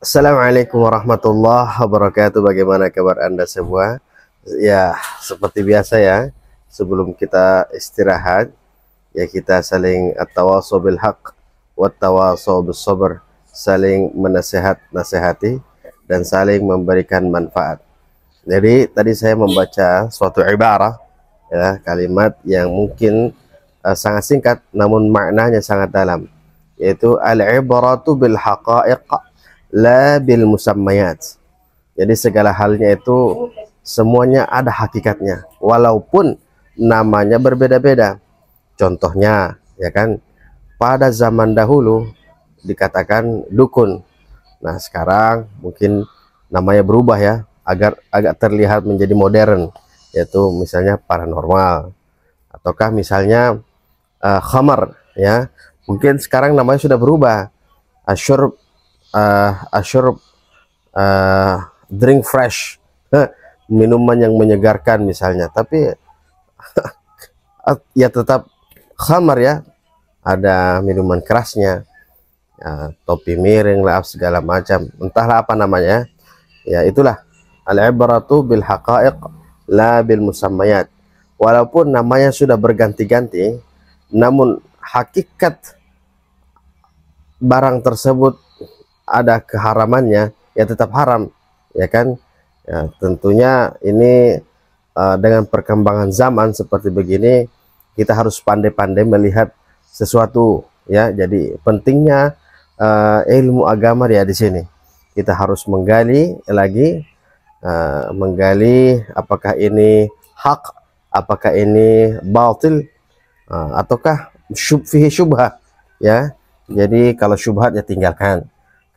Assalamualaikum warahmatullahi wabarakatuh. Bagaimana kabar Anda semua? Ya, seperti biasa ya, sebelum kita istirahat, ya kita saling at-tawasul bil haq saling menasehat nasihati dan saling memberikan manfaat. Jadi tadi saya membaca suatu ibarah ya, kalimat yang mungkin uh, sangat singkat namun maknanya sangat dalam yaitu al-ibaratu bil la bil musammayat. Jadi segala halnya itu semuanya ada hakikatnya walaupun namanya berbeda-beda. Contohnya ya kan pada zaman dahulu dikatakan dukun. Nah, sekarang mungkin namanya berubah ya agar agak terlihat menjadi modern yaitu misalnya paranormal ataukah misalnya uh, khamar ya mungkin sekarang namanya sudah berubah asyur uh, sure uh, drink fresh minuman yang menyegarkan misalnya tapi ya tetap khamar ya ada minuman kerasnya ya, topi miring lah segala macam entahlah apa namanya ya itulah al ibaratu bil haqa'iq la bil musammayat walaupun namanya sudah berganti-ganti namun hakikat barang tersebut ada keharamannya ya tetap haram ya kan ya, tentunya ini uh, dengan perkembangan zaman seperti begini kita harus pandai-pandai melihat sesuatu ya jadi pentingnya uh, ilmu agama ya di sini kita harus menggali lagi uh, menggali apakah ini hak apakah ini batil uh, ataukah syubhi syubha ya jadi kalau syubhat ya tinggalkan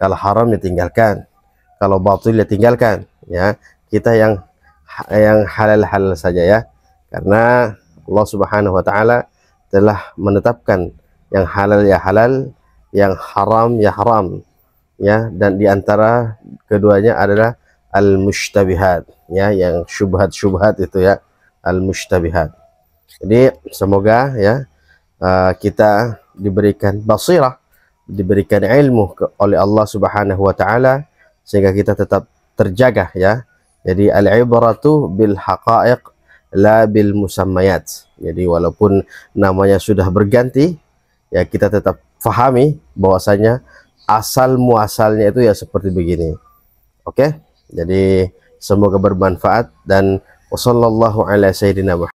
kalau haram ya tinggalkan. Kalau batil ya tinggalkan ya. Kita yang yang halal-halal saja ya. Karena Allah Subhanahu wa taala telah menetapkan yang halal ya halal, yang haram ya haram. Ya, dan diantara keduanya adalah al-mushtabihat ya, yang syubhat-syubhat itu ya, al-mushtabihat. Jadi semoga ya eh, kita diberikan basirah diberikan ilmu oleh Allah Subhanahu wa taala sehingga kita tetap terjaga ya. Jadi al-ibratu bil haqa'iq la bil musammayat. Jadi walaupun namanya sudah berganti ya kita tetap fahami bahwasanya asal muasalnya itu ya seperti begini. Oke? Okay? Jadi semoga bermanfaat dan wasallallahu ala sayyidina